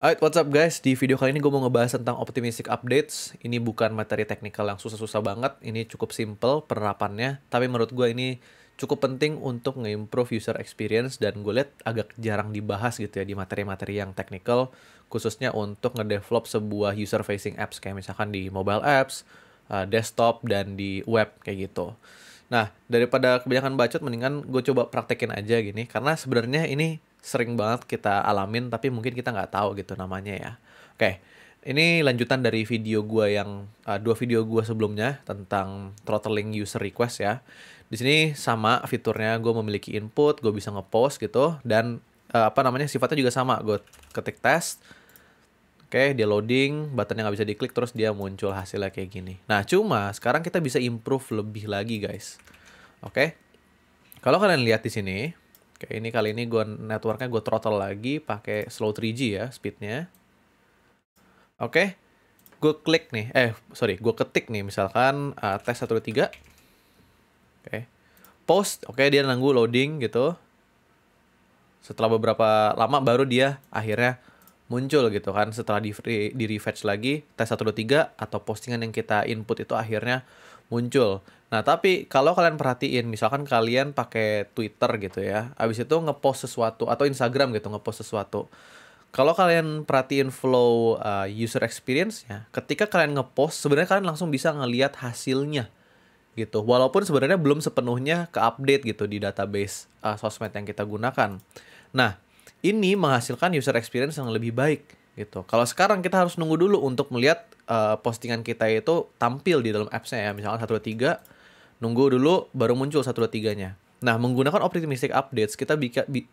Alright, what's up guys? Di video kali ini gue mau ngebahas tentang optimistic updates. Ini bukan materi teknikal yang susah-susah banget. Ini cukup simple penerapannya. Tapi menurut gue ini cukup penting untuk nge user experience. Dan gue lihat agak jarang dibahas gitu ya di materi-materi yang teknikal. Khususnya untuk ngedevelop sebuah user-facing apps. Kayak misalkan di mobile apps, eh, desktop, dan di web kayak gitu. Nah, daripada kebanyakan bacot, mendingan gue coba praktekin aja gini. Karena sebenarnya ini sering banget kita alamin tapi mungkin kita nggak tahu gitu namanya ya. Oke, ini lanjutan dari video gua yang uh, dua video gua sebelumnya tentang throttling user request ya. Di sini sama fiturnya gue memiliki input, gue bisa ngepost gitu dan uh, apa namanya sifatnya juga sama. Gue ketik test, Oke, dia loading, buttonnya nggak bisa diklik, terus dia muncul hasilnya kayak gini. Nah, cuma sekarang kita bisa improve lebih lagi, guys. Oke, kalau kalian lihat di sini, Kayak ini kali ini gue networknya gue throttle lagi pakai slow 3G ya speednya. Oke, gue klik nih, eh sorry, gue ketik nih misalkan uh, tes 1, 2, 3. Oke, post, oke dia nunggu loading gitu. Setelah beberapa lama baru dia akhirnya muncul gitu kan setelah di, di refetch lagi tes 123 atau postingan yang kita input itu akhirnya muncul. Nah, tapi kalau kalian perhatiin, misalkan kalian pakai Twitter gitu ya, abis itu ngepost sesuatu atau Instagram gitu ngepost sesuatu. Kalau kalian perhatiin flow uh, user experience-nya, ketika kalian ngepost, sebenarnya kalian langsung bisa ngelihat hasilnya gitu. Walaupun sebenarnya belum sepenuhnya ke-update gitu di database uh, sosmed yang kita gunakan. Nah, ini menghasilkan user experience yang lebih baik gitu. Kalau sekarang kita harus nunggu dulu untuk melihat uh, postingan kita itu tampil di dalam apps-nya ya. Misalkan tiga nunggu dulu baru muncul 123-nya. Nah, menggunakan optimistic updates kita bisa bi,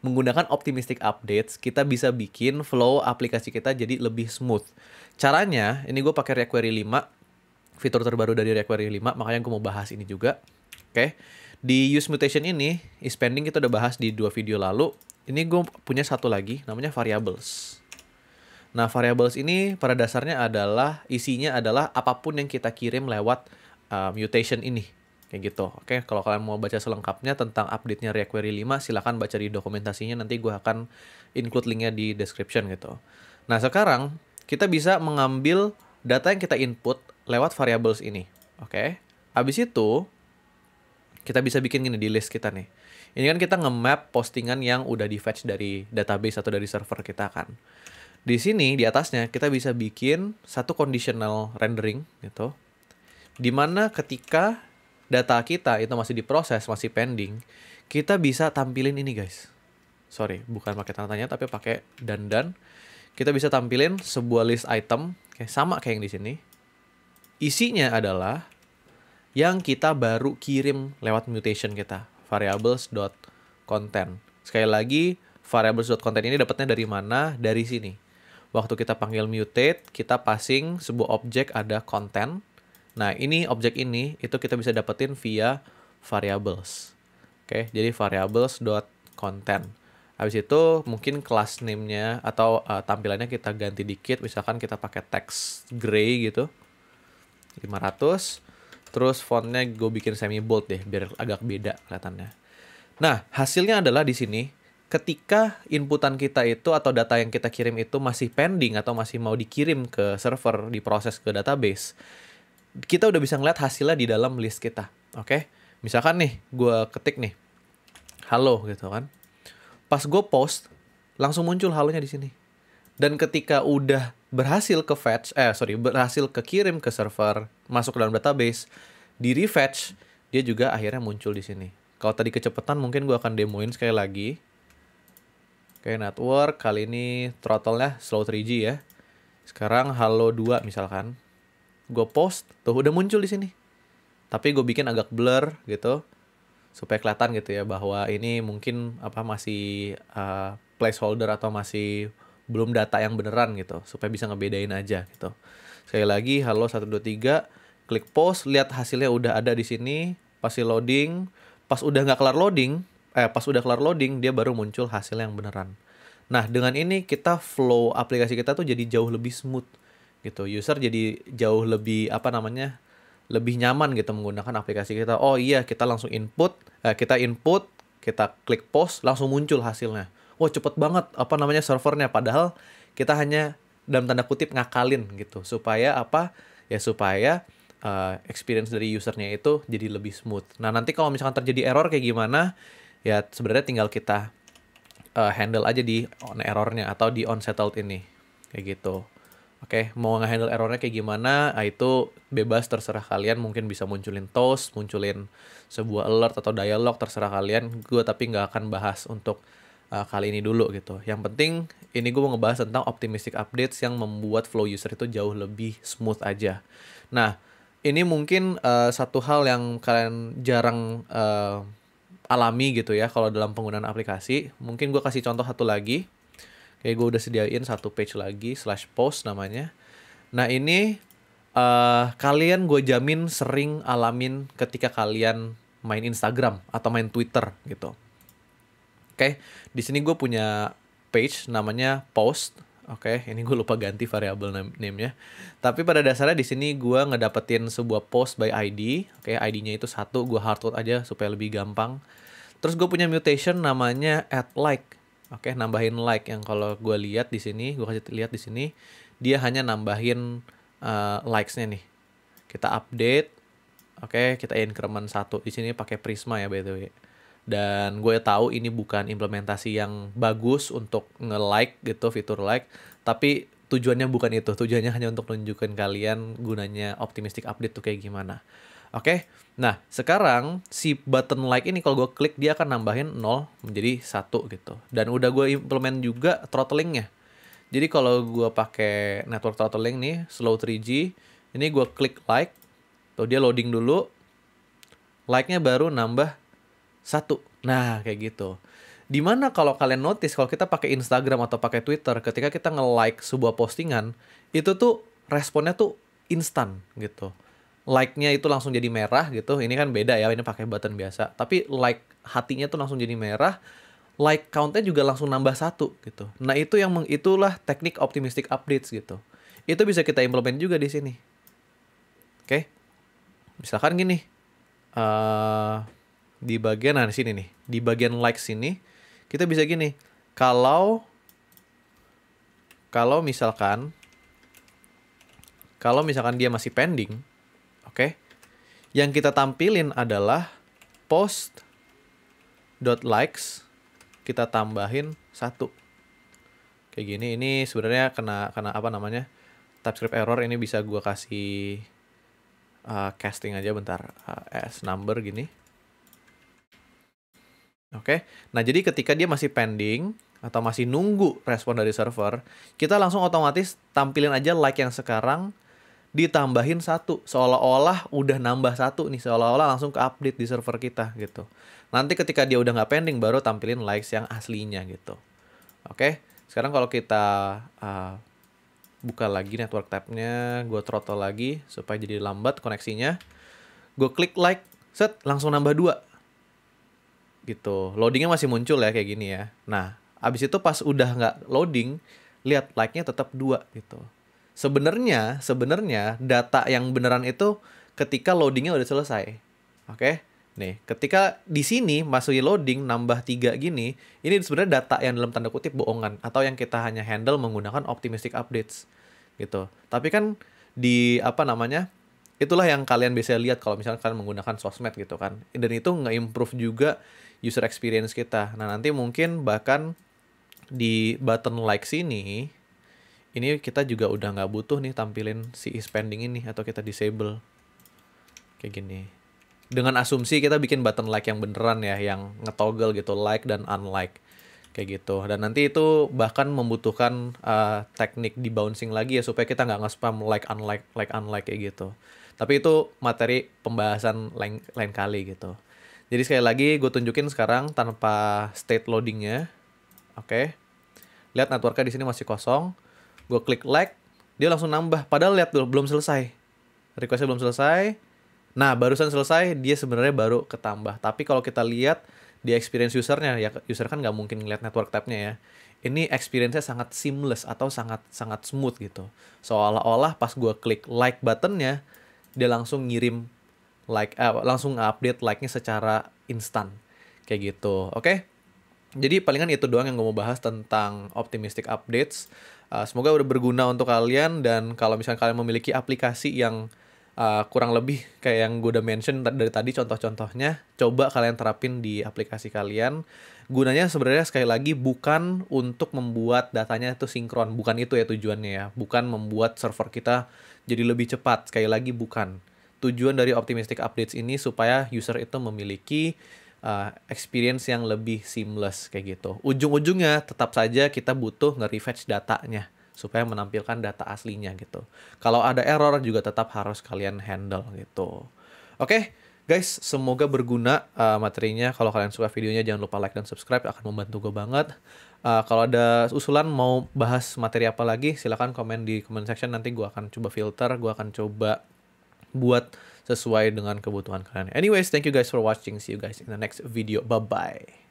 menggunakan optimistic updates kita bisa bikin flow aplikasi kita jadi lebih smooth. Caranya, ini gue pakai Query 5, fitur terbaru dari Query 5, makanya gue mau bahas ini juga. Oke. Okay. Di use mutation ini, is kita udah bahas di dua video lalu. Ini gue punya satu lagi namanya variables. Nah, variables ini pada dasarnya adalah isinya adalah apapun yang kita kirim lewat uh, mutation ini. Kayak gitu. Oke, kalau kalian mau baca selengkapnya tentang update-nya React Query 5, silahkan baca di dokumentasinya. Nanti gue akan include link-nya di description gitu. Nah, sekarang kita bisa mengambil data yang kita input lewat variables ini. Oke. Habis itu, kita bisa bikin gini di list kita nih. Ini kan kita nge-map postingan yang udah di-fetch dari database atau dari server kita kan. Di sini di atasnya kita bisa bikin satu conditional rendering gitu. Dimana ketika data kita itu masih diproses, masih pending, kita bisa tampilin ini guys. Sorry, bukan pakai tanda tanya tapi pakai dan dan Kita bisa tampilin sebuah list item, kayak sama kayak yang di sini. Isinya adalah yang kita baru kirim lewat mutation kita, variables content Sekali lagi, variables content ini dapatnya dari mana? Dari sini. Waktu kita panggil mutate, kita passing sebuah objek ada konten. Nah, ini objek ini itu kita bisa dapetin via variables. Oke, jadi variables dot content. Habis itu mungkin class name-nya atau uh, tampilannya kita ganti dikit, misalkan kita pakai text gray gitu. 500 terus fontnya gue bikin semi bold deh biar agak beda kelihatannya. Nah, hasilnya adalah di sini ketika inputan kita itu atau data yang kita kirim itu masih pending atau masih mau dikirim ke server, diproses ke database, kita udah bisa ngeliat hasilnya di dalam list kita. Oke, okay? misalkan nih, gue ketik nih, halo gitu kan. Pas gue post, langsung muncul halonya di sini. Dan ketika udah berhasil ke fetch, eh sorry, berhasil ke kirim ke server, masuk ke dalam database, di refetch, dia juga akhirnya muncul di sini. Kalau tadi kecepatan mungkin gue akan demoin sekali lagi Oke, network kali ini throttle-nya slow 3G ya. Sekarang halo 2 misalkan. Gue post, tuh udah muncul di sini. Tapi gue bikin agak blur gitu. Supaya kelihatan gitu ya bahwa ini mungkin apa masih uh, placeholder atau masih belum data yang beneran gitu supaya bisa ngebedain aja gitu. Sekali lagi halo 123 klik post lihat hasilnya udah ada di sini pasti loading pas udah nggak kelar loading eh pas udah kelar loading dia baru muncul hasil yang beneran. Nah, dengan ini kita flow aplikasi kita tuh jadi jauh lebih smooth gitu. User jadi jauh lebih apa namanya? lebih nyaman gitu menggunakan aplikasi kita. Oh iya, kita langsung input, eh, kita input, kita klik post, langsung muncul hasilnya. Wah, cepet banget apa namanya servernya padahal kita hanya dalam tanda kutip ngakalin gitu supaya apa? Ya supaya uh, experience dari usernya itu jadi lebih smooth. Nah, nanti kalau misalkan terjadi error kayak gimana? ya sebenarnya tinggal kita uh, handle aja di on errornya atau di on settled ini kayak gitu oke okay, mau ngehandle errornya kayak gimana nah itu bebas terserah kalian mungkin bisa munculin toast munculin sebuah alert atau dialog terserah kalian gue tapi nggak akan bahas untuk uh, kali ini dulu gitu. Yang penting ini gue mau ngebahas tentang optimistic updates yang membuat flow user itu jauh lebih smooth aja. Nah, ini mungkin uh, satu hal yang kalian jarang uh, alami gitu ya kalau dalam penggunaan aplikasi. Mungkin gue kasih contoh satu lagi. Kayak gue udah sediain satu page lagi slash post namanya. Nah ini uh, kalian gue jamin sering alamin ketika kalian main Instagram atau main Twitter gitu. Oke, okay? di sini gue punya page namanya post Oke, okay, ini gue lupa ganti variabel name-nya. Tapi pada dasarnya di sini gue ngedapetin sebuah post by ID. Oke, okay, ID-nya itu satu, gue hardcode aja supaya lebih gampang. Terus gue punya mutation namanya add like. Oke, okay, nambahin like yang kalau gue lihat di sini, gue kasih lihat di sini, dia hanya nambahin uh, likes-nya nih. Kita update. Oke, okay, kita increment satu. Di sini pakai Prisma ya by the way dan gue tahu ini bukan implementasi yang bagus untuk nge-like gitu fitur like tapi tujuannya bukan itu tujuannya hanya untuk nunjukin kalian gunanya optimistic update tuh kayak gimana oke okay? nah sekarang si button like ini kalau gue klik dia akan nambahin 0 menjadi satu gitu dan udah gue implement juga throttlingnya jadi kalau gue pakai network throttling nih slow 3G ini gue klik like tuh dia loading dulu like-nya baru nambah satu. Nah, kayak gitu. Dimana kalau kalian notice kalau kita pakai Instagram atau pakai Twitter, ketika kita nge-like sebuah postingan, itu tuh responnya tuh instan gitu. Like-nya itu langsung jadi merah gitu. Ini kan beda ya, ini pakai button biasa. Tapi like hatinya tuh langsung jadi merah. Like count-nya juga langsung nambah satu gitu. Nah itu yang meng, itulah teknik optimistic updates gitu. Itu bisa kita implement juga di sini. Oke, okay? misalkan gini. Uh, di bagian nah di sini nih, di bagian like sini kita bisa gini. Kalau kalau misalkan kalau misalkan dia masih pending, oke. Okay, yang kita tampilin adalah post dot likes kita tambahin satu kayak gini ini sebenarnya kena kena apa namanya TypeScript error ini bisa gua kasih uh, casting aja bentar uh, as number gini Oke. Okay? Nah, jadi ketika dia masih pending atau masih nunggu respon dari server, kita langsung otomatis tampilin aja like yang sekarang ditambahin satu seolah-olah udah nambah satu nih seolah-olah langsung ke update di server kita gitu nanti ketika dia udah nggak pending baru tampilin likes yang aslinya gitu oke sekarang kalau kita uh, buka lagi network tabnya gue throttle lagi supaya jadi lambat koneksinya gue klik like set langsung nambah dua gitu loadingnya masih muncul ya kayak gini ya nah abis itu pas udah nggak loading lihat like-nya tetap dua gitu sebenarnya sebenarnya data yang beneran itu ketika loadingnya udah selesai oke okay? nih ketika di sini masukin loading nambah tiga gini ini sebenarnya data yang dalam tanda kutip bohongan atau yang kita hanya handle menggunakan optimistic updates gitu tapi kan di apa namanya itulah yang kalian bisa lihat kalau misalnya kalian menggunakan sosmed gitu kan dan itu nggak improve juga user experience kita nah nanti mungkin bahkan di button like sini ini kita juga udah nggak butuh nih tampilin si spending ini atau kita disable kayak gini dengan asumsi kita bikin button like yang beneran ya yang ngetoggle gitu like dan unlike kayak gitu dan nanti itu bahkan membutuhkan uh, teknik dibouncing lagi ya supaya kita nggak nge-spam like unlike like unlike kayak gitu tapi itu materi pembahasan lain, lain kali gitu. Jadi sekali lagi gue tunjukin sekarang tanpa state loadingnya. Oke. Okay. Lihat networknya di sini masih kosong. Gue klik like, dia langsung nambah. Padahal lihat dulu belum selesai. Requestnya belum selesai. Nah, barusan selesai, dia sebenarnya baru ketambah. Tapi kalau kita lihat di experience usernya, ya user kan nggak mungkin ngeliat network tabnya ya. Ini experience-nya sangat seamless atau sangat sangat smooth gitu. Seolah-olah pas gue klik like buttonnya, dia langsung ngirim like eh, langsung update like-nya secara instan kayak gitu oke okay? jadi palingan itu doang yang gue mau bahas tentang optimistic updates uh, semoga udah berguna untuk kalian dan kalau misalnya kalian memiliki aplikasi yang uh, kurang lebih kayak yang gue udah mention dari tadi contoh-contohnya coba kalian terapin di aplikasi kalian gunanya sebenarnya sekali lagi bukan untuk membuat datanya itu sinkron bukan itu ya tujuannya ya bukan membuat server kita jadi lebih cepat. Sekali lagi bukan. Tujuan dari optimistic updates ini supaya user itu memiliki uh, experience yang lebih seamless kayak gitu. Ujung-ujungnya tetap saja kita butuh nge-refetch datanya supaya menampilkan data aslinya gitu. Kalau ada error juga tetap harus kalian handle gitu. Oke, okay? Guys, semoga berguna uh, materinya. Kalau kalian suka videonya, jangan lupa like dan subscribe. Akan membantu gue banget. Uh, kalau ada usulan mau bahas materi apa lagi, silahkan komen di comment section. Nanti gue akan coba filter, gue akan coba buat sesuai dengan kebutuhan kalian. Anyways, thank you guys for watching. See you guys in the next video. Bye-bye.